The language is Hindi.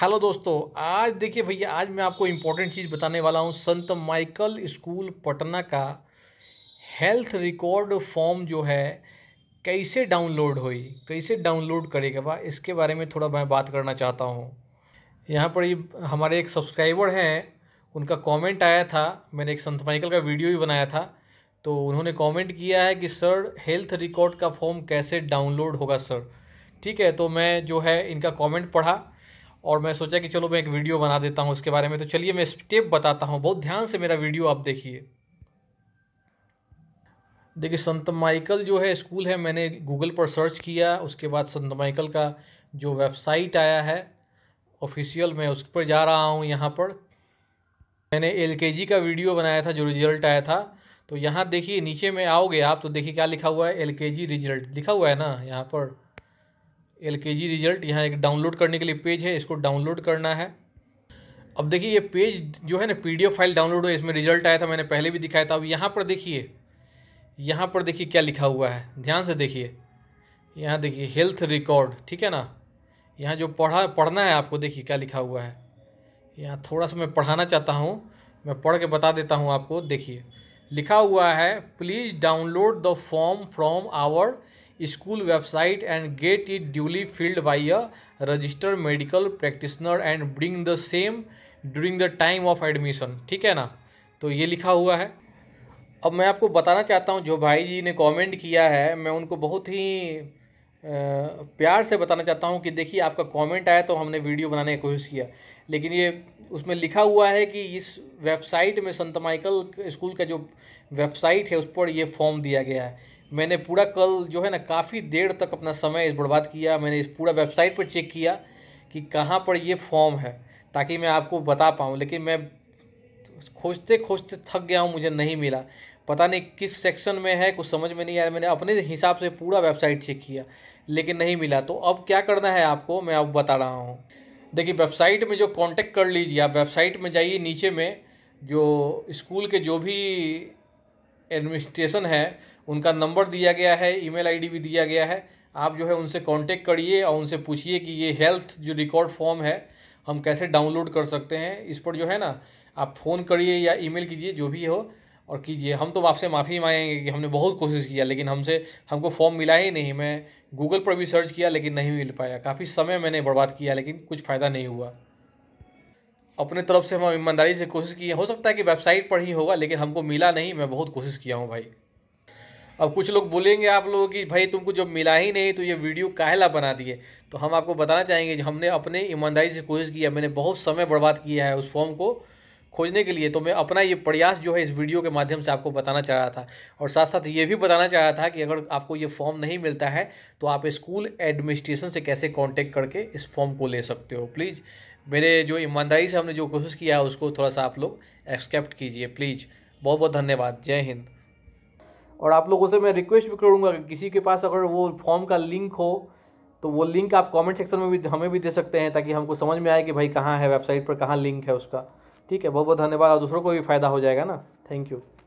हेलो दोस्तों आज देखिए भैया आज मैं आपको इम्पोर्टेंट चीज़ बताने वाला हूँ संत माइकल स्कूल पटना का हेल्थ रिकॉर्ड फॉर्म जो है कैसे डाउनलोड हुई कैसे डाउनलोड करेगा वह इसके बारे में थोड़ा मैं बात करना चाहता हूँ यहाँ पर ये हमारे एक सब्सक्राइबर हैं उनका कमेंट आया था मैंने एक संत माइकल का वीडियो भी बनाया था तो उन्होंने कमेंट किया है कि सर हेल्थ रिकॉर्ड का फॉर्म कैसे डाउनलोड होगा सर ठीक है तो मैं जो है इनका कमेंट पढ़ा और मैं सोचा कि चलो मैं एक वीडियो बना देता हूँ उसके बारे में तो चलिए मैं स्टेप बताता हूँ बहुत ध्यान से मेरा वीडियो आप देखिए देखिए संत माइकल जो है स्कूल है मैंने गूगल पर सर्च किया उसके बाद संत माइकल का जो वेबसाइट आया है ऑफिशियल मैं उस पर जा रहा हूँ यहाँ पर मैंने एल का वीडियो बनाया था जो रिजल्ट आया था तो यहाँ देखिए नीचे में आओगे आप तो देखिए क्या लिखा हुआ है एल रिजल्ट लिखा हुआ है ना यहाँ पर एल के जी रिजल्ट यहाँ एक डाउनलोड करने के लिए पेज है इसको डाउनलोड करना है अब देखिए ये पेज जो है ना पी फाइल डाउनलोड हुआ इसमें रिजल्ट आया था मैंने पहले भी दिखाया था अब यहाँ पर देखिए यहाँ पर देखिए क्या लिखा हुआ है ध्यान से देखिए यहाँ देखिए हेल्थ रिकॉर्ड ठीक है ना यहाँ जो पढ़ा पढ़ना है आपको देखिए क्या लिखा हुआ है यहाँ थोड़ा सा मैं पढ़ाना चाहता हूँ मैं पढ़ के बता देता हूँ आपको देखिए लिखा हुआ है please download the form from our school website and get it duly filled by a registered medical practitioner and bring the same during the time of admission ठीक है ना तो ये लिखा हुआ है अब मैं आपको बताना चाहता हूँ जो भाई जी ने कमेंट किया है मैं उनको बहुत ही प्यार से बताना चाहता हूँ कि देखिए आपका कमेंट आया तो हमने वीडियो बनाने की कोशिश किया लेकिन ये उसमें लिखा हुआ है कि इस वेबसाइट में संत माइकल स्कूल का जो वेबसाइट है उस पर ये फॉर्म दिया गया है मैंने पूरा कल जो है ना काफ़ी देर तक अपना समय इस बर्बाद किया मैंने इस पूरा वेबसाइट पर चेक किया कि कहाँ पर ये फॉर्म है ताकि मैं आपको बता पाऊँ लेकिन मैं खोजते खोजते थक गया हूँ मुझे नहीं मिला पता नहीं किस सेक्शन में है कुछ समझ में नहीं आया मैंने अपने हिसाब से पूरा वेबसाइट चेक किया लेकिन नहीं मिला तो अब क्या करना है आपको मैं अब बता रहा हूँ देखिए वेबसाइट में जो कांटेक्ट कर लीजिए आप वेबसाइट में जाइए नीचे में जो स्कूल के जो भी एडमिनिस्ट्रेशन है उनका नंबर दिया गया है ईमेल आईडी भी दिया गया है आप जो है उनसे कांटेक्ट करिए और उनसे पूछिए कि ये हेल्थ जो रिकॉर्ड फॉर्म है हम कैसे डाउनलोड कर सकते हैं इस पर जो है ना आप फ़ोन करिए या ईमेल कीजिए जो भी हो और कीजिए हम तो आपसे माफ़ी मांगेंगे कि हमने बहुत कोशिश किया लेकिन हमसे हमको फॉर्म मिला ही नहीं मैं गूगल पर भी सर्च किया लेकिन नहीं मिल पाया काफ़ी समय मैंने बर्बाद किया लेकिन कुछ फ़ायदा नहीं हुआ अपने तरफ से हम ईमानदारी से कोशिश की है हो सकता है कि वेबसाइट पर ही होगा लेकिन हमको मिला नहीं मैं बहुत कोशिश किया हूँ भाई अब कुछ लोग बोलेंगे आप लोगों की भाई तुमको जब मिला ही नहीं तो ये वीडियो काहेला बना दिए तो हम आपको बताना चाहेंगे कि हमने अपने ईमानदारी से कोशिश किया मैंने बहुत समय बर्बाद किया है उस फॉर्म को खोजने के लिए तो मैं अपना ये प्रयास जो है इस वीडियो के माध्यम से आपको बताना चाह रहा था और साथ साथ ये भी बताना चाह रहा था कि अगर आपको ये फॉर्म नहीं मिलता है तो आप स्कूल एडमिनिस्ट्रेशन से कैसे कॉन्टेक्ट करके इस फॉर्म को ले सकते हो प्लीज़ मेरे जो ईमानदारी से हमने जो कोशिश किया है उसको थोड़ा सा आप लोग एक्सेप्ट कीजिए प्लीज़ बहुत बहुत धन्यवाद जय हिंद और आप लोगों से मैं रिक्वेस्ट भी करूँगा कि किसी के पास अगर वो फॉर्म का लिंक हो तो वो लिंक आप कमेंट सेक्शन में भी हमें भी दे सकते हैं ताकि हमको समझ में आए कि भाई कहाँ है वेबसाइट पर कहाँ लिंक है उसका ठीक है बहुत बहुत धन्यवाद और दूसरों को भी फ़ायदा हो जाएगा ना थैंक यू